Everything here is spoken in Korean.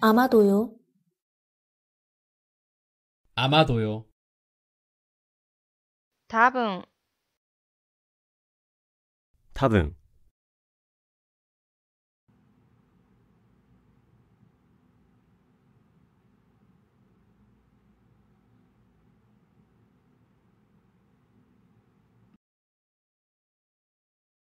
아마도요. 아마도요. 답은 답은